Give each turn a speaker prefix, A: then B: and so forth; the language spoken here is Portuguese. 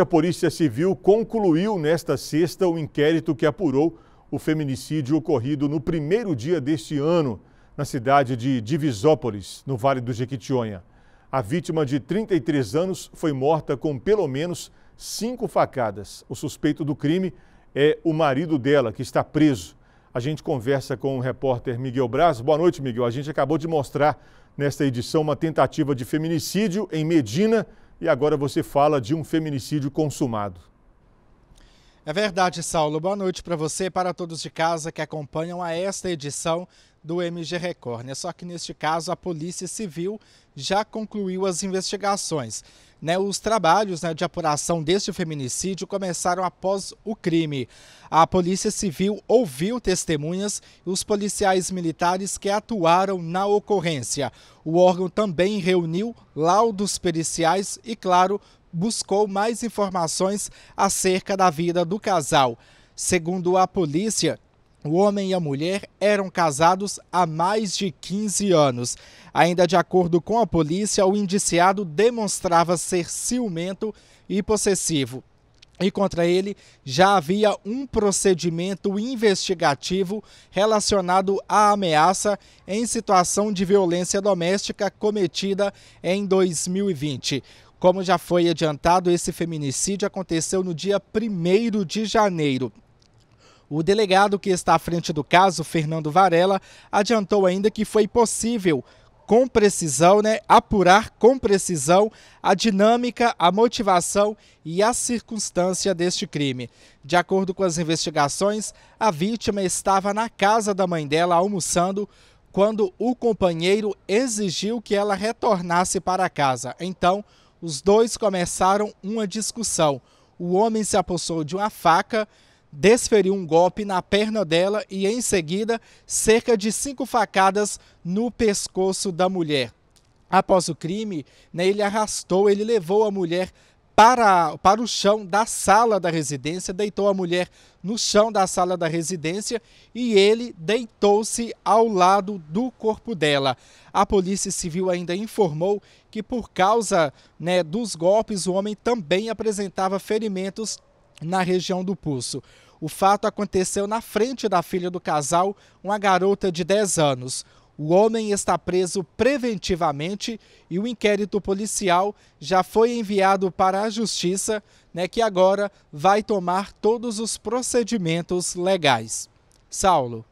A: A Polícia Civil concluiu nesta sexta o inquérito que apurou o feminicídio ocorrido no primeiro dia deste ano na cidade de Divisópolis, no Vale do Jequitinhonha. A vítima de 33 anos foi morta com pelo menos cinco facadas. O suspeito do crime é o marido dela, que está preso. A gente conversa com o repórter Miguel Braz. Boa noite, Miguel. A gente acabou de mostrar nesta edição uma tentativa de feminicídio em Medina e agora você fala de um feminicídio consumado.
B: É verdade, Saulo. Boa noite para você e para todos de casa que acompanham a esta edição do MG Record. É Só que neste caso a Polícia Civil já concluiu as investigações. Né? Os trabalhos né, de apuração deste feminicídio começaram após o crime. A Polícia Civil ouviu testemunhas e os policiais militares que atuaram na ocorrência. O órgão também reuniu laudos periciais e, claro, buscou mais informações acerca da vida do casal. Segundo a polícia, o homem e a mulher eram casados há mais de 15 anos. Ainda de acordo com a polícia, o indiciado demonstrava ser ciumento e possessivo. E contra ele já havia um procedimento investigativo relacionado à ameaça em situação de violência doméstica cometida em 2020. Como já foi adiantado, esse feminicídio aconteceu no dia 1 de janeiro. O delegado que está à frente do caso, Fernando Varela, adiantou ainda que foi possível com precisão, né, apurar com precisão a dinâmica, a motivação e a circunstância deste crime. De acordo com as investigações, a vítima estava na casa da mãe dela almoçando quando o companheiro exigiu que ela retornasse para casa. Então, os dois começaram uma discussão. O homem se apossou de uma faca, desferiu um golpe na perna dela e, em seguida, cerca de cinco facadas no pescoço da mulher. Após o crime, né, ele arrastou, ele levou a mulher para, para o chão da sala da residência, deitou a mulher no chão da sala da residência e ele deitou-se ao lado do corpo dela. A Polícia Civil ainda informou que, por causa né, dos golpes, o homem também apresentava ferimentos na região do pulso. O fato aconteceu na frente da filha do casal, uma garota de 10 anos. O homem está preso preventivamente e o inquérito policial já foi enviado para a justiça, né, que agora vai tomar todos os procedimentos legais. Saulo.